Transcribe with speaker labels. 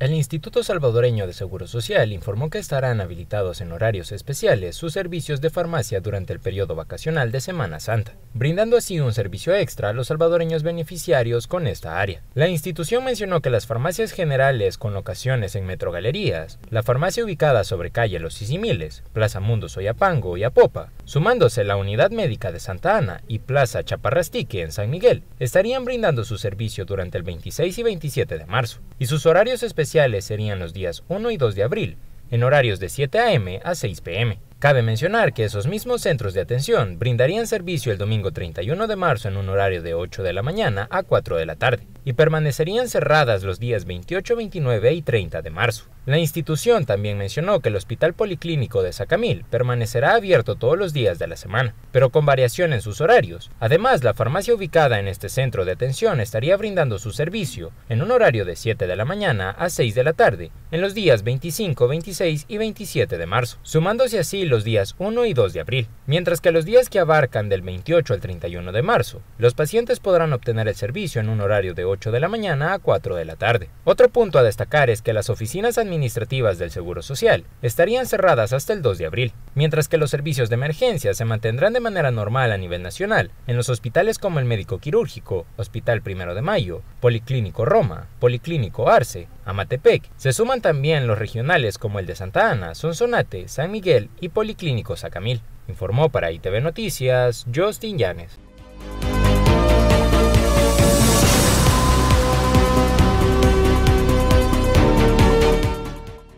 Speaker 1: El Instituto Salvadoreño de Seguro Social informó que estarán habilitados en horarios especiales sus servicios de farmacia durante el periodo vacacional de Semana Santa, brindando así un servicio extra a los salvadoreños beneficiarios con esta área. La institución mencionó que las farmacias generales con locaciones en Metrogalerías, la farmacia ubicada sobre calle Los Isimiles, Plaza Mundo Soyapango y Apopa, Sumándose la Unidad Médica de Santa Ana y Plaza Chaparrastique en San Miguel, estarían brindando su servicio durante el 26 y 27 de marzo, y sus horarios especiales serían los días 1 y 2 de abril, en horarios de 7 a.m. a 6 p.m. Cabe mencionar que esos mismos centros de atención brindarían servicio el domingo 31 de marzo en un horario de 8 de la mañana a 4 de la tarde y permanecerían cerradas los días 28, 29 y 30 de marzo. La institución también mencionó que el Hospital Policlínico de Sacamil permanecerá abierto todos los días de la semana, pero con variación en sus horarios. Además, la farmacia ubicada en este centro de atención estaría brindando su servicio en un horario de 7 de la mañana a 6 de la tarde, en los días 25, 26 y 27 de marzo, sumándose así los días 1 y 2 de abril, mientras que los días que abarcan del 28 al 31 de marzo, los pacientes podrán obtener el servicio en un horario de 8 de la mañana a 4 de la tarde. Otro punto a destacar es que las oficinas administrativas del Seguro Social estarían cerradas hasta el 2 de abril, mientras que los servicios de emergencia se mantendrán de manera normal a nivel nacional en los hospitales como el Médico Quirúrgico, Hospital Primero de Mayo, Policlínico Roma, Policlínico Arce, Amatepec. Se suman también los regionales como el de Santa Ana, Sonsonate, San Miguel y Policlínico Sacamil. Informó para ITV Noticias Justin Llanes.